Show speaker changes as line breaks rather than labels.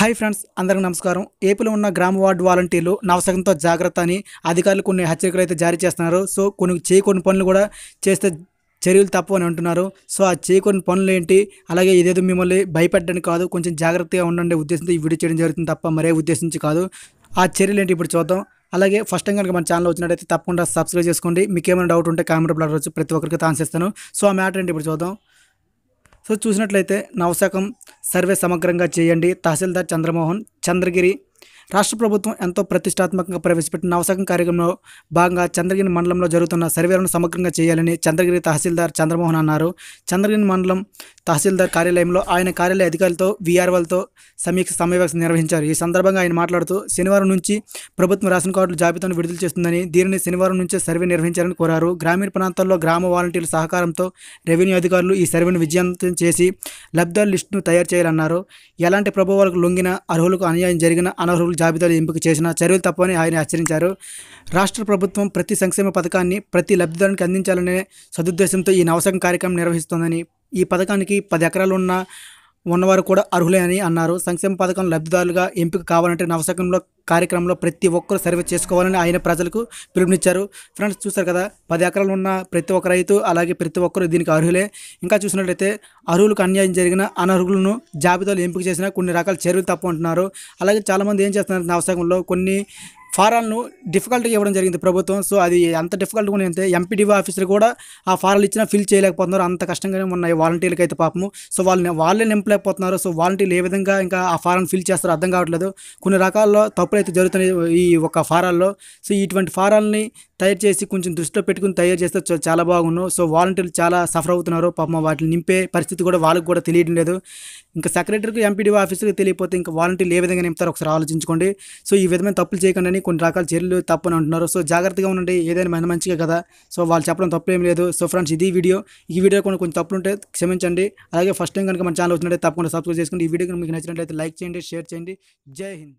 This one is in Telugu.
హాయ్ ఫ్రెండ్స్ అందరికీ నమస్కారం ఏపీలో ఉన్న గ్రామ వార్డు వాలంటీర్లు నవసకంతో జాగ్రత్త అని అధికారులు కొన్ని హెచ్చరికలు అయితే జారీ చేస్తున్నారు సో కొన్ని చేయకూడని పనులు కూడా చేస్తే చర్యలు తప్పు అని అంటున్నారు సో ఆ చేయకూడని పనులు ఏంటి అలాగే ఇదేదో మిమ్మల్ని భయపెట్టడానికి కాదు కొంచెం జాగ్రత్తగా ఉండండి ఉద్దేశంతో ఈ వీడియో చేయడం జరుగుతుంది తప్ప మరే ఉద్దేశించి కాదు ఆ చర్యలు ఏంటి ఇప్పుడు చూద్దాం అలాగే ఫస్ట్ టైం కనుక మన ఛానల్ వచ్చినట్టయితే తప్పకుండా సబ్స్క్రైబ్ చేసుకోండి మీకు ఏమైనా డౌట్ ఉంటే కామెంట్ బ్లాడ్ వచ్చి ప్రతి ఒక్కరికి ఇస్తాను సో ఆ మ్యాటర్ ఏంటి ఇప్పుడు చూద్దాం సో చూసినట్లయితే నవశకం సర్వే సమగ్రంగా చేయండి తహసీల్దార్ చంద్రమోహన్ చంద్రగిరి రాష్ట్ర ప్రభుత్వం ఎంతో ప్రతిష్టాత్మకంగా ప్రవేశపెట్టిన అవసరం కార్యక్రమంలో భాగంగా చంద్రగిరి మండలంలో జరుగుతున్న సర్వేలను సమగ్రంగా చేయాలని చంద్రగిరి తహసీల్దార్ చంద్రమోహన్ అన్నారు చంద్రగిరి మండలం తహసీల్దార్ కార్యాలయంలో ఆయన కార్యాలయ అధికారులతో వీఆర్ఓలతో సమీక్ష సమావేశం నిర్వహించారు ఈ సందర్భంగా ఆయన మాట్లాడుతూ శనివారం నుంచి ప్రభుత్వం రేషన్ కార్డుల జాబితాను విడుదల చేస్తుందని దీనిని శనివారం నుంచే సర్వే నిర్వహించాలని కోరారు గ్రామీణ ప్రాంతాల్లో గ్రామ వాలంటీర్ల సహకారంతో రెవెన్యూ అధికారులు ఈ సర్వేను విజయవంతం చేసి లబ్ధాల లిస్టును తయారు చేయాలన్నారు ఎలాంటి ప్రభావాలకు లొంగిన అర్హులకు అన్యాయం జరిగిన అనర్హులు జాబితాలు ఎంపిక చేసిన చర్యలు తప్పని ఆయన హెచ్చరించారు రాష్ట్ర ప్రభుత్వం ప్రతి సంక్షేమ పథకాన్ని ప్రతి లబ్ధిదారునికి అందించాలనే సదుద్దేశంతో ఈ నవసంగ కార్యక్రమం నిర్వహిస్తోందని ఈ పథకానికి పది ఎకరాలు ఉన్న ఉన్నవారు కూడా అర్హులే అని అన్నారు సంక్షేమ పథకం లబ్ధిదారులుగా ఎంపిక కావాలంటే నవశకంలో కార్యక్రమంలో ప్రతి ఒక్కరు సర్వే చేసుకోవాలని ఆయన ప్రజలకు పిలుపునిచ్చారు ఫ్రెండ్స్ చూసారు కదా పది ఎకరాలు ఉన్న ప్రతి ఒక్క రైతు అలాగే ప్రతి ఒక్కరు దీనికి అర్హులే ఇంకా చూసినట్లయితే అర్హులకు అన్యాయం జరిగిన అనర్హులను జాబితాలు ఎంపిక చేసిన కొన్ని రకాల చర్యలు తప్పు అంటున్నారు అలాగే చాలామంది ఏం చేస్తున్నారు నవశకంలో కొన్ని ఫారాలను డిఫికల్ట్గా ఇవ్వడం జరిగింది ప్రభుత్వం సో అది ఎంత డిఫికల్ట్గా ఉందంటే ఎంపీడీఓ ఆఫీసర్ కూడా ఆ ఫారాలు ఇచ్చినా ఫిల్ చేయలేకపోతున్నారు అంత కష్టంగానే ఉన్నాయి వాలంటీర్లకు అయితే పాపము సో వాళ్ళని వాళ్ళే నింపలేకపోతున్నారు సో వాలంటీర్లు ఏ విధంగా ఇంకా ఆ ఫారాన్ని ఫిల్ చేస్తారో అర్థం కావట్లేదు కొన్ని రకాల్లో తప్పులు అయితే జరుగుతున్నాయి ఈ ఒక్క ఫారాల్లో సో ఇటువంటి ఫారాలని తయారు చేసి కొంచెం దృష్టిలో పెట్టుకుని తయారు చేస్తే చాలా బాగున్నాం సో వాలంటీర్లు చాలా సఫర్ అవుతున్నారు పాపం వాటిని నింపే పరిస్థితి కూడా వాళ్ళకి కూడా తెలియడం లేదు ఇంకా సెక్రటరీకి ఎంపీడీఓ ఆఫీసర్కి తెలియకపోతే ఇంకా వాలంటీర్లు ఏ విధంగా నింపుతారో ఒకసారి ఆలోచించుకోండి సో ఈ విధమైన తప్పులు చేయకుండా కానీ కొన్ని రకాల చర్యలు తప్పని అంటున్నారు సో జాగ్రత్తగా ఉండండి ఏదైనా మన మంచిగా కదా సో వాళ్ళు చెప్పడం తప్పేం లేదు సో ఫ్రెండ్స్ ఇది వీడియో ఈ వీడియో కొన్ని కొంచెం తప్పులు ఉంటే క్షమించండి అలాగే ఫస్ట్ టైం కనుక మన ఛానల్ వచ్చినట్టే తప్పకుండా సబ్స్క్రైబ్ చేసుకోండి ఈ వీడియో మీకు నచ్చినట్లయితే లైక్ చేయండి షేర్ చేయండి జై హింద్